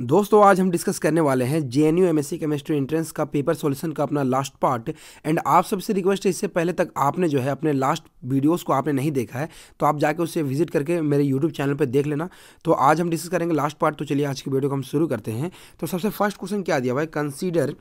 दोस्तों आज हम डिस्कस करने वाले हैं J N U M S C chemistry entrance का पेपर सॉल्यूशन का अपना लास्ट पार्ट एंड आप सबसे रिक्वेस्ट है इससे पहले तक आपने जो है अपने लास्ट वीडियोस को आपने नहीं देखा है तो आप जाके उसे विजिट करके मेरे यूट्यूब चैनल पर देख लेना तो आज हम डिस्कस करेंगे लास्ट पार्ट तो चलिए आज की वीडियो को हम शुरू करते हैं तो सबसे फर्स्ट क्वेश्चन क्या दिया भाई consider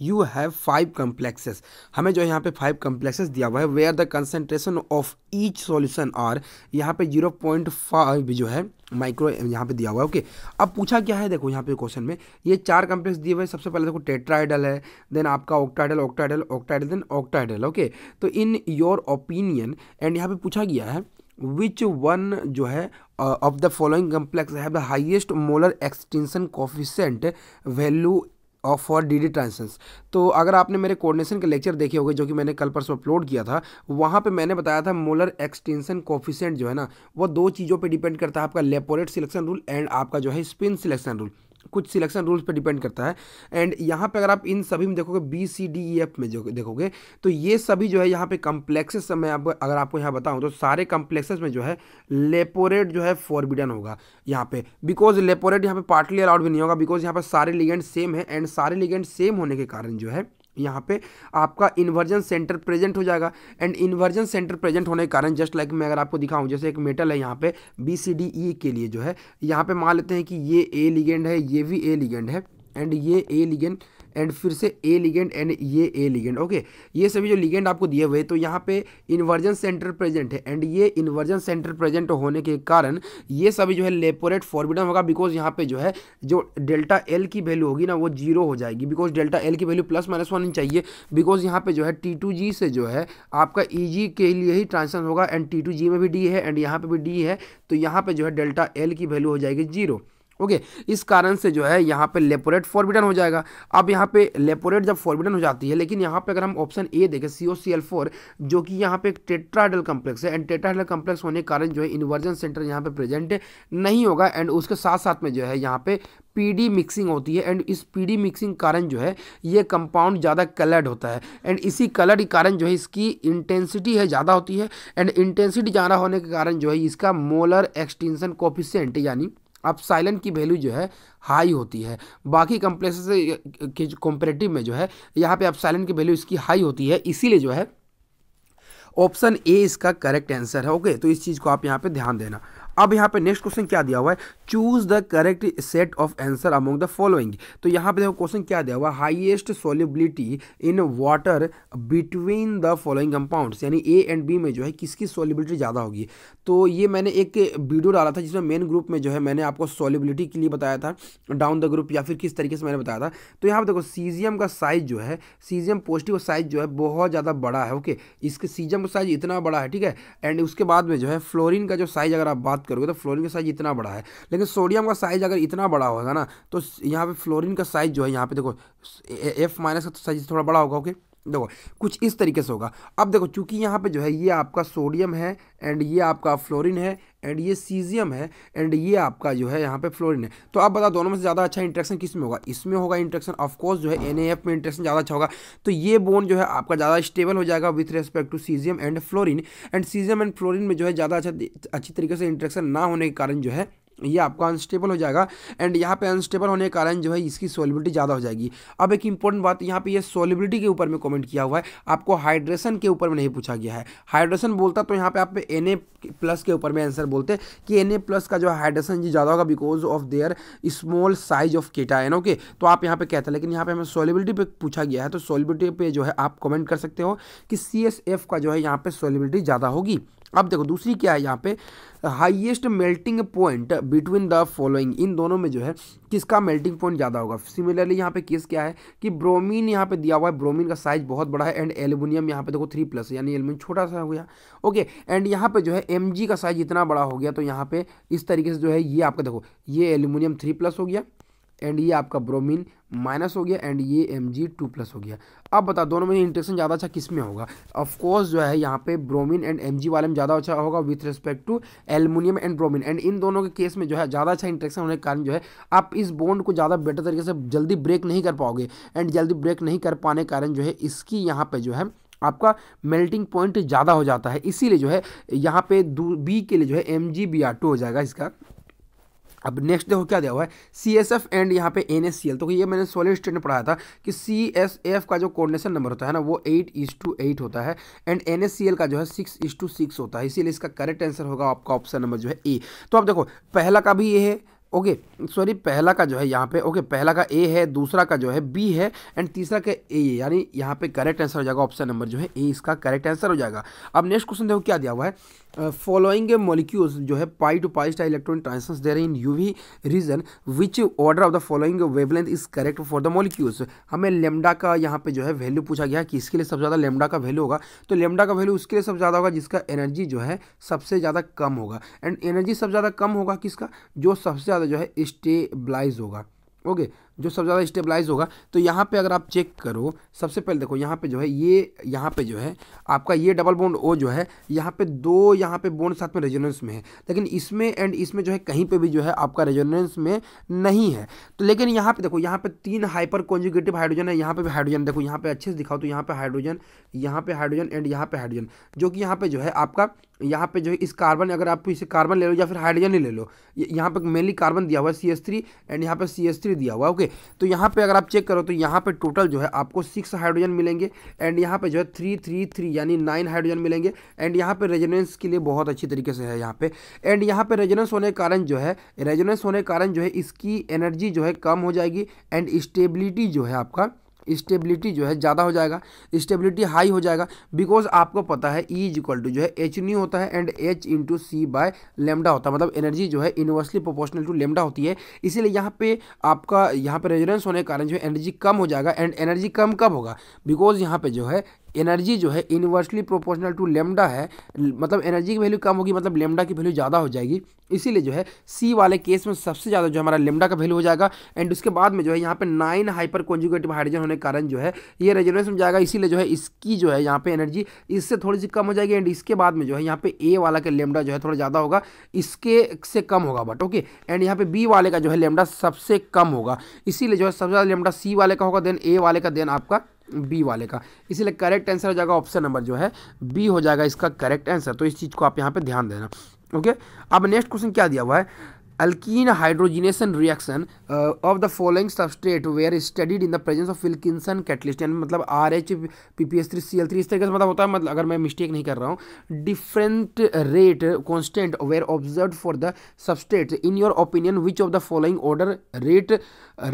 you have five complexes हमें जो यहाँ पे फाइव कम्प्लेक्सेस दिया हुआ है we are the concentration of each solution are यहाँ पे जीरो पॉइंट फाइव जो है माइक्रो यहाँ पे दिया हुआ है ओके अब पूछा क्या है देखो यहाँ पे क्वेश्चन में ये चार कम्प्लेक्स दिए हुए सबसे पहले देखो टेट्राइडल है देन आपका ऑक्टाइडल ऑक्टाइडल ऑक्टाइडल देन ऑक्टाइडल ओके तो इन योर ओपिनियन एंड यहाँ पे पूछा गया है विच वन जो है of the following complex have the highest molar extinction coefficient value of for D D transitions तो अगर आपने मेरे कोऑर्डिनेशन के लेक्चर देखे होंगे जो कि मैंने कल परसों अपलोड किया था वहाँ पे मैंने बताया था मोलर एक्सटेंशन कोफिशेंट जो है ना वो दो चीज़ों पे डिपेंड करता है आपका लेपोरेट सिलेक्शन रूल एंड आपका जो है स्पिन सिलेक्शन रूल कुछ सिलेक्शन रूल्स पर डिपेंड करता है एंड यहाँ पर अगर आप इन सभी में देखोगे B C D E F में जो देखोगे तो ये सभी जो है यहाँ पे कम्प्लेक्सेस में आप अगर आपको यहाँ बताऊँ तो सारे कम्प्लेक्सेस में जो है लेपोरेट जो है फॉरबिडन होगा यहाँ पे बिकॉज लेपोरेट यहाँ पे पार्टली अलाउड भी नहीं होगा बिकॉज यहाँ पर सारे लिगेंड सेम है एंड सारे लिगेंड सेम होने के कारण जो है यहाँ पे आपका इन्वर्जन सेंटर प्रेजेंट हो जाएगा एंड इन्वर्जन सेंटर प्रेजेंट होने के कारण जस्ट लाइक मैं अगर आपको दिखाऊं जैसे एक मेटल है यहाँ पे बी सी डी ई के लिए जो है यहाँ पे मान लेते हैं कि ये ए लिगेंड है ये भी ए लिगेंड है एंड ये ए लिगेंड एंड फिर से ए लिगेंड एंड ये ए लिगेंड ओके ये सभी जो लिगेंड आपको दिए हुए तो यहाँ पे इन्वर्जन सेंटर प्रेजेंट है एंड ये इन्वर्जन सेंटर प्रेजेंट होने के कारण ये सभी जो है लेपोरेट फॉर्बिडम होगा बिकॉज यहाँ पे जो है जो डेल्टा एल की वैल्यू होगी ना वो जीरो हो जाएगी बिकॉज डेल्टा एल की वैल्यू प्लस माइनस वन चाहिए बिकॉज यहाँ पे जो है टी टू जी से जो है आपका ई e जी के लिए ही ट्रांसफर होगा एंड टी टू जी में भी डी है एंड यहाँ पे भी डी है तो यहाँ पे जो है डेल्टा एल की वैल्यू हो जाएगी जीरो ओके इस कारण से जो है यहाँ पे लेपोरेट फॉरबिडन हो जाएगा अब यहाँ पे लेपोरेट जब फॉरबिडन हो जाती है लेकिन यहाँ पे अगर हम ऑप्शन ए देखें सी ओ सी एल फोर जो कि यहाँ पे एक टेट्राडल कम्प्लेक्स है एंड टेट्राडल कम्प्लेक्स होने के कारण जो है इन्वर्जन सेंटर यहाँ पे प्रेजेंट नहीं होगा एंड उसके साथ साथ में जो है यहाँ पे पीडी मिक्सिंग होती है एंड इस पीडी मिक्सिंग कारण जो है ये कंपाउंड ज़्यादा कलर्ड होता है एंड इसी कलर के कारण जो है इसकी इंटेंसिटी है ज़्यादा होती है एंड इंटेंसिटी ज़्यादा होने के कारण जो है इसका मोलर एक्सटेंशन कोफिशेंट यानी अब साइलेंट की वैल्यू जो है हाई होती है बाकी कंप्लेक्स के कंपेरेटिव में जो है यहाँ पे अब साइलेंट की वैल्यू इसकी हाई होती है इसीलिए जो है ऑप्शन ए इसका करेक्ट आंसर है ओके तो इस चीज़ को आप यहाँ पे ध्यान देना अब यहाँ पे नेक्स्ट क्वेश्चन क्या दिया हुआ है choose the correct set of answer among the following तो यहाँ पे देखो क्वेश्चन क्या दिया हुआ highest solubility in water between the following compounds यानी ए एंड बी में जो है किसकी सोलिबिलिटी ज़्यादा होगी तो ये मैंने एक वीडियो डाला था जिसमें मेन ग्रुप में जो है मैंने आपको सोलिबिलिटी के लिए बताया था डाउन द ग्रुप या फिर किस तरीके से मैंने बताया था तो यहाँ पर देखो सीजियम का साइज जो है सीजियम पॉजिटिव साइज जो है बहुत ज़्यादा बड़ा है ओके इसके सीजियम का साइज इतना बड़ा है ठीक है एंड उसके बाद में जो है फ्लोरिन का जो साइज अगर आप बात बात करोगे तो फ्लोरिन का साइज इतना बड़ा है लेकिन सोडियम का साइज अगर इतना बड़ा होगा ना तो यहाँ पे फ्लोरिन का साइज जो है यहाँ पे देखो एफ माइनस का साइज तो थोड़ा बड़ा होगा ओके देखो कुछ इस तरीके से होगा अब देखो चूंकि यहाँ पे जो है ये आपका सोडियम है एंड ये आपका फ्लोरिन है एंड ये सीजियम है एंड ये आपका जो है यहाँ पे फ्लोरिन है तो आप बता दोनों में से ज़्यादा अच्छा इंट्रैक्शन किस में होगा इसमें होगा इंट्रेक्शन ऑफकोर्स जो है एन में इंट्रेक्शन ज़्यादा अच्छा होगा तो ये बोन जो है आपका ज़्यादा स्टेबल हो जाएगा with respect to caesium and fluorine and caesium and fluorine में जो है ज़्यादा अच्छा अच्छी तरीके से इंट्रेक्शन ना होने के कारण जो है ये आपका अनस्टेबल हो जाएगा एंड यहाँ पे अनस्टेबल होने के कारण जो है इसकी सोलिबिलिटी ज़्यादा हो जाएगी अब एक इंपॉर्टेंट बात यहाँ पे ये सोलिबिलिटी के ऊपर में कमेंट किया हुआ है आपको हाइड्रेशन के ऊपर में नहीं पूछा गया है हाइड्रेशन बोलता तो यहाँ पे आप एन ए प्लस के ऊपर में आंसर बोलते कि एन ए प्लस का जो हाइड्रेशन जी ज़्यादा होगा because of their small size of cation okay तो आप यहाँ पे कहते हैं लेकिन यहाँ पे हमें सोलिबिलिटी पर पूछा गया है तो सोलिबिलिटी पर जो है आप कमेंट कर सकते हो कि सी एस एफ का जो है यहाँ पर सोलिबिलिटी ज़्यादा होगी अब देखो दूसरी क्या है यहाँ पे highest melting point between the following इन दोनों में जो है किसका मेल्टिंग पॉइंट ज़्यादा होगा सिमिलरली यहाँ पे केस क्या है कि ब्रोमीन यहाँ पे दिया हुआ है ब्रोमीन का साइज बहुत बड़ा है एंड एल्यूमिनियम यहाँ पे देखो थ्री प्लस यानी एल्यूमिनियम छोटा सा हो गया ओके एंड यहाँ पे जो है एम का साइज इतना बड़ा हो गया तो यहाँ पे इस तरीके से जो है ये आपका देखो ये एल्यूमिनियम थ्री प्लस हो गया एंड ये आपका ब्रोमीन माइनस हो गया एंड ये एम जी टू प्लस हो गया अब बता दोनों में इंटरेक्शन ज़्यादा अच्छा किस में होगा ऑफकोर्स जो है यहाँ पे ब्रोमीन एंड एम जी वाले में ज़्यादा अच्छा होगा with respect to aluminium and bromine and इन दोनों के केस में जो है ज़्यादा अच्छा इंटरेक्शन होने के कारण जो है आप इस बॉन्ड को ज़्यादा बेटर तरीके से जल्दी ब्रेक नहीं कर पाओगे एंड जल्दी ब्रेक नहीं कर पाने के कारण जो है इसकी यहाँ पर जो है आपका मेल्टिंग पॉइंट ज़्यादा हो जाता है इसीलिए जो है यहाँ पे बी के लिए जो है M G B R two हो जाएगा इसका अब नेक्स्ट देखो क्या दिया हुआ है सी एस एफ एंड यहाँ पे एन एस सी एल तो ये मैंने सोलह स्टेट में पढ़ाया था कि सी एस एफ का जो कोऑर्डिनेशन नंबर होता है ना वो एट इज टू एट होता है and N S C L का जो है सिक्स इज टू सिक्स होता है इसीलिए इसका करेक्ट आंसर होगा आपका ऑप्शन नंबर जो है ए तो अब देखो पहला का भी ये है ओके सॉरी पहला का जो है यहाँ पे ओके पहला का ए है दूसरा का जो है बी है एंड तीसरा का ए यानी यहाँ पे करेक्ट आंसर हो जाएगा ऑप्शन नंबर जो है ए इसका करेक्ट आंसर हो जाएगा अब नेक्स्ट क्वेश्चन देखो क्या दिया हुआ है फॉलोइंग ए मॉलिक्यूल्स जो है पाई to pi star electron transfers there in V region which order of the following wavelength is correct for the molecules हमें लेमडा का यहाँ पे जो है वैल्यू पूछा गया कि इसके लिए सबसे ज़्यादा लेमडा का वैल्यू होगा तो लेमडा का वैल्यू उसके लिए सबसे ज़्यादा होगा जिसका एनर्जी जो है सबसे ज़्यादा कम होगा एंड एनर्जी सबसे ज़्यादा कम होगा किसका जो सबसे ज़्यादा ज़्यादा जो है स्टेबलाइज होगा ओके जो सबसे ज़्यादा स्टेबलाइज होगा तो यहाँ पे अगर आप चेक करो सबसे पहले देखो यहाँ पे जो है ये यहाँ पे जो है आपका ये डबल बोन्ड ओ जो है यहाँ पे दो यहाँ पे बोन्ड साथ में रेजोनेंस में है लेकिन इसमें एंड इसमें जो है कहीं पर भी जो है आपका रेजोनेंस में नहीं है तो लेकिन यहाँ पर देखो यहाँ पर तीन हाइपर कॉन्जुगेटिव हाइड्रोजन है यहाँ पर भी हाइड्रोजन देखो यहाँ पर अच्छे से दिखाओ तो यहाँ पर हाइड्रोजन यहाँ पर हाइड्रोजन एंड यहाँ पर हाइड्रोजन जो कि यहाँ पर जो है आपका यहाँ पे जो है इस कार्बन अगर आप इसे कार्बन ले लो या फिर हाइड्रोजन ही ले लो यहाँ पर मेनली कार्बन दिया हुआ है सी एस थ्री एंड यहाँ पर सी एस थ्री दिया हुआ है ओके ओके तो यहाँ पे अगर आप चेक करो तो यहाँ पे टोटल जो है आपको सिक्स हाइड्रोजन मिलेंगे एंड यहाँ पे जो है थ्री थ्री थ्री यानी नाइन हाइड्रोजन मिलेंगे एंड यहाँ पे रेजोनेंस के लिए बहुत अच्छी तरीके से है यहाँ पे एंड यहाँ पे रेजोनेंस होने के कारण जो है रेजोनेंस होने के कारण जो है इसकी एनर्जी जो है कम हो जाएगी एंड स्टेबिलिटी जो है आपका स्टेबिलिटी जो है ज़्यादा हो जाएगा स्टेबिलिटी हाई हो जाएगा बिकॉज आपको पता है ई इज इक्वल टू जो है एच न्यू होता है and H into C by lambda होता है मतलब एनर्जी जो है इनवर्सली प्रोपोर्शनल टू लेमडा होती है इसीलिए यहाँ पे आपका यहाँ पे रेजोरेंस होने के कारण जो है एनर्जी कम हो जाएगा एंड एनर्जी कम कब होगा बिकॉज यहाँ पे जो है एनर्जी जो है इन्वर्सली प्रोपोर्शनल टू लेमडा है मतलब एनर्जी की वैल्यू कम होगी मतलब लेमडा की वैल्यू ज़्यादा हो जाएगी इसीलिए जो है सी वाले केस में सबसे ज़्यादा जो हमारा लेमडा का वैल्यू हो जाएगा एंड उसके बाद में जो है यहाँ पे नाइन हाइपर कॉन्जुगेटिव हाइड्रोजन होने के कारण जो है ये रेजोनेंस में जाएगा इसीलिए जो है इसकी जो है यहाँ पे एनर्जी इससे थोड़ी सी कम हो जाएगी एंड इसके बाद में जो है यहाँ पे ए वाला का लेमडा जो है थोड़ा ज़्यादा होगा इसके से कम होगा बट ओके एंड यहाँ पे बी वाले का जो है लेमडा सबसे कम होगा इसीलिए जो है सबसे ज़्यादा लेमडा सी वाले का होगा देन ए वाले का देन आपका बी वाले का इसीलिए करेक्ट आंसर हो जाएगा ऑप्शन नंबर जो है बी हो जाएगा इसका करेक्ट आंसर तो इस चीज़ को आप यहाँ पे ध्यान देना ओके अब नेक्स्ट क्वेश्चन क्या दिया हुआ है alkene hydrogenation reaction of the following substrate were studied in the presence of of catalyst यानी मतलब R H P P S three C L three इस तरीके से मतलब होता है मतलब अगर मैं मिस्टेक नहीं कर रहा हूँ different rate constant were observe for the substate in your opinion which of the following order rate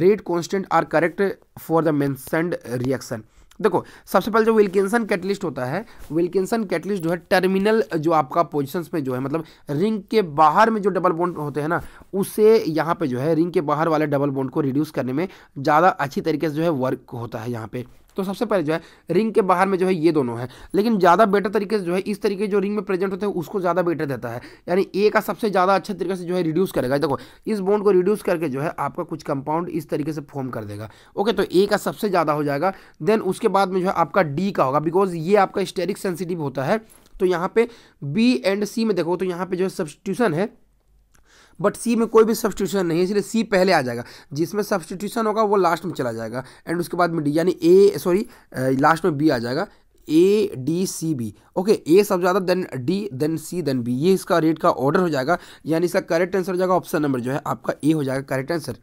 rate constant are correct for the mentioned reaction देखो सबसे पहले जो विल्किंसन कैटलिस्ट होता है विल्किंसन कैटलिस्ट जो है टर्मिनल जो आपका पोजिशन में जो है मतलब रिंग के बाहर में जो डबल बॉन्ड होते हैं ना उसे यहाँ पे जो है रिंग के बाहर वाले डबल बॉन्ड को रिड्यूस करने में ज़्यादा अच्छी तरीके से जो है वर्क होता है यहाँ पे तो सबसे पहले जो है रिंग के बाहर में जो है ये दोनों है लेकिन ज़्यादा बेटर तरीके से जो है इस तरीके जो रिंग में प्रेजेंट होते हैं उसको ज़्यादा बेटर देता है यानी ए का सबसे ज़्यादा अच्छे तरीके से जो है रिड्यूस करेगा देखो इस बॉन्ड को रिड्यूस करके जो है आपका कुछ कंपाउंड इस तरीके से फॉर्म कर देगा ओके तो ए का सबसे ज़्यादा हो जाएगा देन उसके बाद में जो है आपका डी का होगा बिकॉज ये आपका स्टेरिक सेंसिटिव होता है तो यहाँ पे बी एंड सी में देखो तो यहाँ पे जो है सब्सटीट्यूशन है बट सी में कोई भी सब्सटीट्यूशन नहीं है इसलिए सी पहले आ जाएगा जिसमें सब्सटीट्यूशन होगा वो लास्ट में चला जाएगा एंड उसके बाद में डी यानी ए सॉरी लास्ट में बी आ जाएगा A D C B okay A सब ज़्यादा then D then C then B ये इसका रेट का ऑर्डर हो जाएगा यानी इसका करेक्ट आंसर हो जाएगा ऑप्शन नंबर जो है आपका ए हो जाएगा करेक्ट आंसर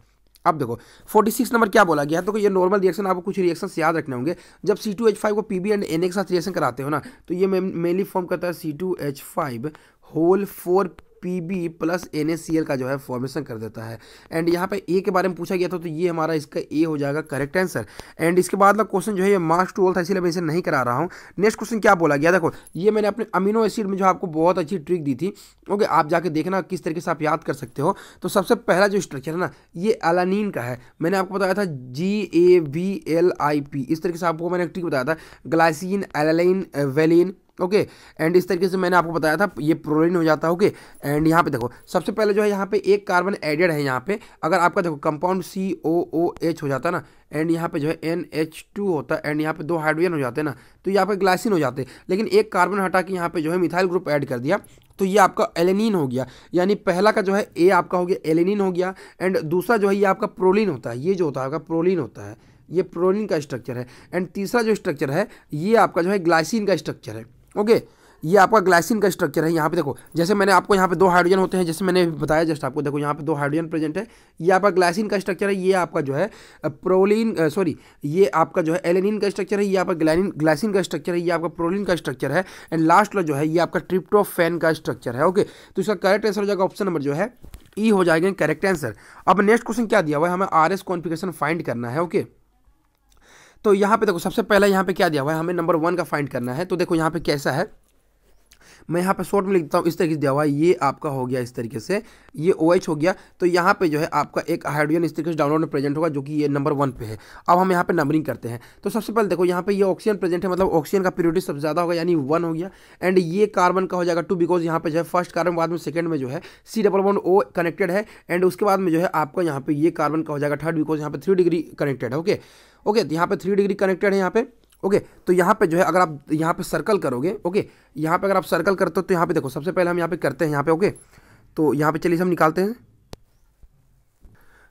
अब देखो 46 नंबर क्या बोला गया है तो ये नॉर्मल रिएक्शन आपको कुछ रिएक्शन याद रखने होंगे जब सी टू एच फाइव को P B and N A के साथ रिएक्शन कराते हो ना तो ये मेनली फॉर्म करता है C two H five whole four P B plus N A C L का जो है फॉर्मेशन कर देता है एंड यहाँ पे ए के बारे में पूछा गया था तो ये हमारा इसका ए हो जाएगा करेक्ट आंसर एंड इसके बाद क्वेश्चन जो है ये मार्क्स टू था इसलिए मैं इसे नहीं करा रहा हूँ नेक्स्ट क्वेश्चन क्या बोला गया देखो ये मैंने अपने अमीनो एसिड में जो आपको बहुत अच्छी ट्रिक दी थी ओके आप जाके देखना किस तरीके से आप याद कर सकते हो तो सबसे पहला जो स्ट्रक्चर है ना ये एलानीन का है मैंने आपको बताया था G A V L I P इस तरीके से आपको मैंने ट्रिक बताया था glycine alanine valine okay and इस तरीके से मैंने आपको बताया था ये प्रोलिन हो जाता है ओके एंड यहाँ पे देखो सबसे पहले जो है यहाँ पे एक कार्बन एडेड है यहाँ पे अगर आपका देखो कंपाउंड सी ओ ओ एच हो जाता है ना एंड यहाँ पे जो है एन एच टू होता है एंड यहाँ पे दो हाइड्रोजन हो जाते हैं ना तो यहाँ पे ग्लाइसिन हो जाते लेकिन एक कार्बन हटा के यहाँ पे जो है मिथाइल ग्रुप ऐड कर दिया तो ये आपका एलेनिन हो गया यानी पहला का जो है ए आपका हो गया एलेनिन हो गया एंड दूसरा जो है ये आपका प्रोलिन होता है ये जो होता है आपका प्रोलिन होता है ये प्रोलिन का स्ट्रक्चर है एंड तीसरा जो स्ट्रक्चर है ये आपका जो है ग्लाइसिन का स्ट्रक्चर है ओके ये आपका ग्लाइसिन का स्ट्रक्चर है यहाँ पे देखो जैसे मैंने आपको यहाँ पे दो हाइड्रोजन होते हैं जैसे मैंने बताया जस्ट आपको देखो यहाँ पे दो हाइड्रोजन प्रेजेंट है ये आपका ग्लाइसिन का स्ट्रक्चर है ये आपका जो है प्रोलिन सॉरी ये आपका जो है एलेनिन का स्ट्रक्चर है ये आपका ग्लाइन ग्लाइसिन का स्ट्रक्चर है ये आपका प्रोलिन का स्ट्रक्चर है एंड लास्ट जो है ये आपका ट्रिप्टोफेन का स्ट्रक्चर है ओके तो इसका करेक्ट आंसर हो जाएगा ऑप्शन नंबर जो है ई e हो जाएगा करेक्ट आंसर अब नेक्स्ट क्वेश्चन क्या दिया हुआ है हमें आर एस फाइंड करना है ओके तो यहाँ पे देखो सबसे पहले यहाँ पे क्या दिया हुआ है हमें नंबर वन का फाइंड करना है तो देखो यहाँ पे कैसा है मैं यहाँ पे शॉर्ट में लिखता हूँ इस तरीके से दिया हुआ ये आपका हो गया इस तरीके से ये ओ OH हो गया तो यहाँ पे जो है आपका एक हाइड्रोजन इस तरीके से डाउनलोड में प्रेजेंट होगा जो कि ये नंबर वन पे है अब हम यहाँ पे नंबरिंग करते हैं तो सबसे पहले देखो यहाँ पे ये ऑक्सीजन प्रेजेंट है मतलब ऑक्सीजन का प्योरिटी सबसे ज़्यादा होगा यानी वन हो गया एंड ये कार्बन का हो जाएगा टू बिकॉज यहाँ पे जो है फर्स्ट कार्बन बाद में सेकंड में जो है C double one O connected है एंड उसके बाद में जो है आपका यहाँ पे ये कार्बन का हो जाएगा थर्ड बिकॉज यहाँ पे थ्री डिग्री कनेक्टेड है ओके ओके तो यहाँ पे थ्री डिग्री कनेक्टेड है यहाँ पे ओके तो यहाँ पे जो है अगर आप यहाँ पे सर्कल करोगे ओके यहाँ पे अगर आप सर्कल करते हो तो यहाँ पे देखो सबसे पहले हम यहाँ पे करते हैं यहाँ पे ओके तो यहाँ पे चलिए हम निकालते हैं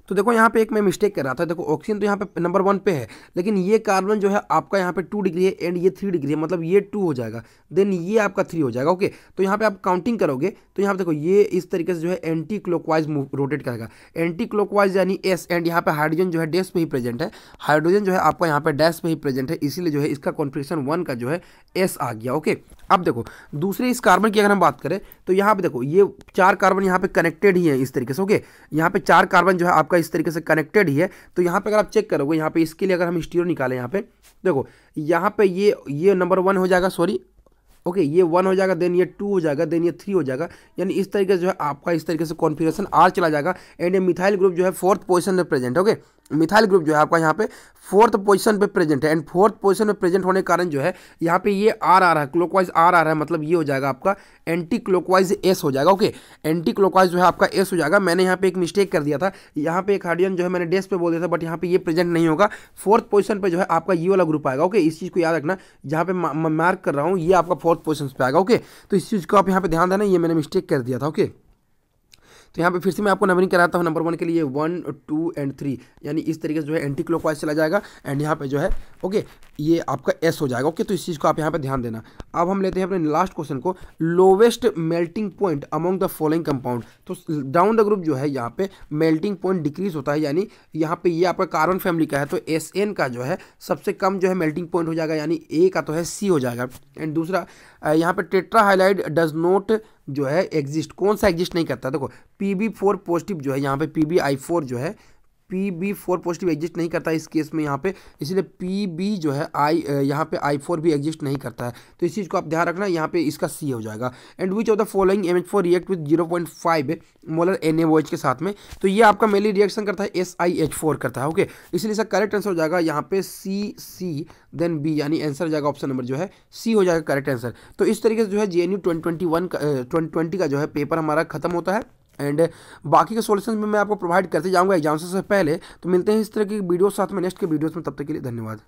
तो देखो यहाँ पे एक मैं मिस्टेक कर रहा था देखो ऑक्सीजन तो यहाँ पे नंबर वन पे है लेकिन ये कार्बन जो है आपका यहाँ पे टू डिग्री है एंड ये थ्री डिग्री है मतलब ये टू हो जाएगा देन ये आपका थ्री हो जाएगा ओके तो यहाँ पे आप काउंटिंग करोगे तो यहाँ पे देखो ये इस तरीके से जो है एंटी क्लोकवाइज रोटेट करेगा एंटी क्लोकवाइज यानी एस एंड यहाँ पे हाइड्रोजन जो है डैश पे ही प्रेजेंट है हाइड्रोजन जो है आपका यहाँ पे डैश पे ही प्रेजेंट है इसीलिए जो है इसका कॉन्फ्रिक्शन वन का जो है एस आ गया ओके अब देखो दूसरे इस कार्बन की अगर हम बात करें तो यहाँ पे देखो ये चार कार्बन यहाँ पे कनेक्टेड ही है इस तरीके से ओके यहाँ पे चार कार्बन जो है आपका इस तरीके से कनेक्टेड ही है तो यहाँ पे अगर आप चेक करोगे यहाँ पे इसके लिए अगर हम स्टीरो निकालें यहाँ पे देखो यहाँ पे ये ये नंबर वन हो जाएगा सॉरी ओके ये वन हो जाएगा देन ये टू हो जाएगा देन ये थ्री हो जाएगा यानी इस तरीके से जो है आपका इस तरीके से कॉन्फिगरेशन आर चला जाएगा एंड ये मिथाइल ग्रुप जो है फोर्थ पोजिशन में प्रेजेंट ओके मिथाइल ग्रुप जो है आपका यहाँ पे फोर्थ पोजीशन पे प्रेजेंट है एंड फोर्थ पोजीशन पे प्रेजेंट होने के कारण जो है यहाँ पे ये आर आ रहा है क्लोकवाइज आर आ रहा है मतलब ये हो जाएगा आपका एंटी क्लोकवाइज एस हो जाएगा ओके एंटी क्लोकवाइज जो है आपका एस हो जाएगा मैंने यहाँ पे एक मिस्टेक कर दिया था यहाँ पे एक हार्डियन जो है मैंने डेस्क पे बोल दिया था बट यहाँ पे ये प्रेजेंट नहीं होगा फोर्थ पोजिशन पर जो है आपका ये वाला ग्रुप आएगा ओके इस चीज़ को याद रखना जहाँ पे मार्क कर रहा हूँ ये आपका फोर्थ पोजिशन पर आएगा ओके तो इस चीज़ को आप यहाँ पे ध्यान देना ये मैंने मिस्टेक कर दिया था ओके तो यहाँ पे फिर से मैं आपको नंबरिंग कराता हूँ नंबर वन के लिए वन टू एंड थ्री यानी इस तरीके से जो है एंटी क्लॉकवाइज चला जाएगा एंड यहाँ पे जो है ओके ये आपका एस हो जाएगा ओके तो इस चीज़ को आप यहाँ पे ध्यान देना अब हम लेते हैं अपने लास्ट क्वेश्चन को lowest melting point among the following compound तो डाउन द ग्रुप जो है यहाँ पे मेल्टिंग पॉइंट डिक्रीज होता है यानी यहाँ पे ये आपका कार्बन फैमिली का है तो एस एन का जो है सबसे कम जो है मेल्टिंग पॉइंट हो जाएगा यानी ए का तो है सी हो जाएगा एंड दूसरा यहाँ पे टेट्रा हाईलाइट डज नोट जो है एग्जिस्ट कौन सा एग्जिस्ट नहीं करता देखो पी बी फोर पॉजिटिव जो है यहाँ पे पी बी आई फोर जो है P B four positive exist नहीं करता इस केस में यहाँ पे इसलिए पी बी जो है आई यहाँ पे आई फोर भी एग्जिस्ट नहीं करता है तो इस चीज़ को आप ध्यान रखना यहाँ पे इसका सी हो जाएगा and which of the following M H four react with zero point five molar N A के साथ में तो ये आपका मेनली रिएक्शन करता है एस आई एच फोर करता है ओके इसलिए इसका करेक्ट आंसर हो जाएगा यहाँ पे सी सी देन बी यानी आंसर हो जाएगा ऑप्शन नंबर जो है सी हो जाएगा करेक्ट आंसर तो इस तरीके से जो है जे एन यू ट्वेंटी का जो है पेपर हमारा खत्म होता है एंड uh, बाकी के सोल्यूशन भी मैं आपको प्रोवाइड करते जाऊँगा एग्जाम से पहले तो मिलते हैं इस तरह की वीडियो साथ में नेक्स्ट के वीडियोज़ में तब तक के लिए धन्यवाद